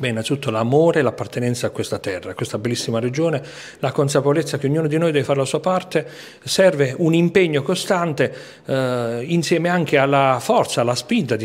Beh, innanzitutto l'amore e l'appartenenza a questa terra, a questa bellissima regione, la consapevolezza che ognuno di noi deve fare la sua parte, serve un impegno costante eh, insieme anche alla forza, alla spinta,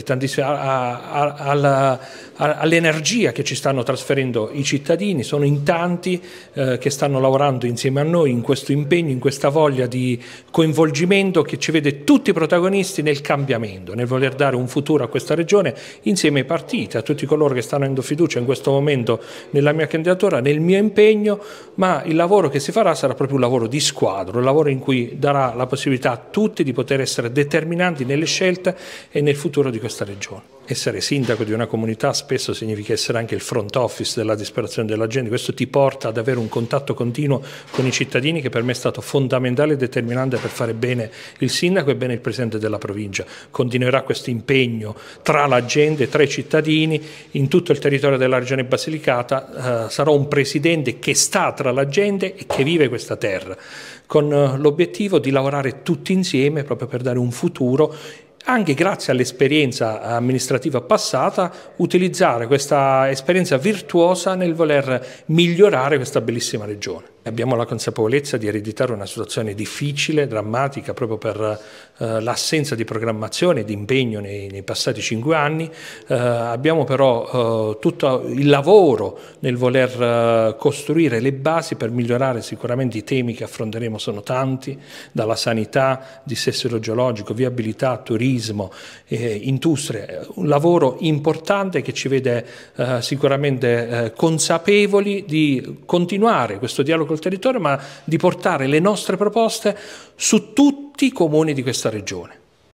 all'energia che ci stanno trasferendo i cittadini, sono in tanti eh, che stanno lavorando insieme a noi in questo impegno, in questa voglia di coinvolgimento che ci vede tutti i protagonisti nel cambiamento, nel voler dare un futuro a questa regione insieme ai partiti, a tutti coloro che stanno avendo fiducia in questo momento nella mia candidatura, nel mio impegno, ma il lavoro che si farà sarà proprio un lavoro di squadro, un lavoro in cui darà la possibilità a tutti di poter essere determinanti nelle scelte e nel futuro di questa regione essere sindaco di una comunità spesso significa essere anche il front office della disperazione della gente, questo ti porta ad avere un contatto continuo con i cittadini che per me è stato fondamentale e determinante per fare bene il sindaco e bene il presidente della provincia. Continuerà questo impegno tra la gente, tra i cittadini, in tutto il territorio della regione Basilicata, eh, sarò un presidente che sta tra la gente e che vive questa terra, con eh, l'obiettivo di lavorare tutti insieme proprio per dare un futuro anche grazie all'esperienza amministrativa passata, utilizzare questa esperienza virtuosa nel voler migliorare questa bellissima regione abbiamo la consapevolezza di ereditare una situazione difficile, drammatica, proprio per eh, l'assenza di programmazione e di impegno nei, nei, passati cinque anni. Eh, abbiamo però eh, tutto il lavoro nel voler eh, costruire le basi per migliorare sicuramente i temi che affronteremo sono tanti, dalla sanità, dissesto idrogeologico, viabilità, turismo, eh, industria. Un lavoro importante che ci vede eh, sicuramente consapevoli di continuare questo dialogo col territorio, ma di portare le nostre proposte su tutti i comuni di questa regione.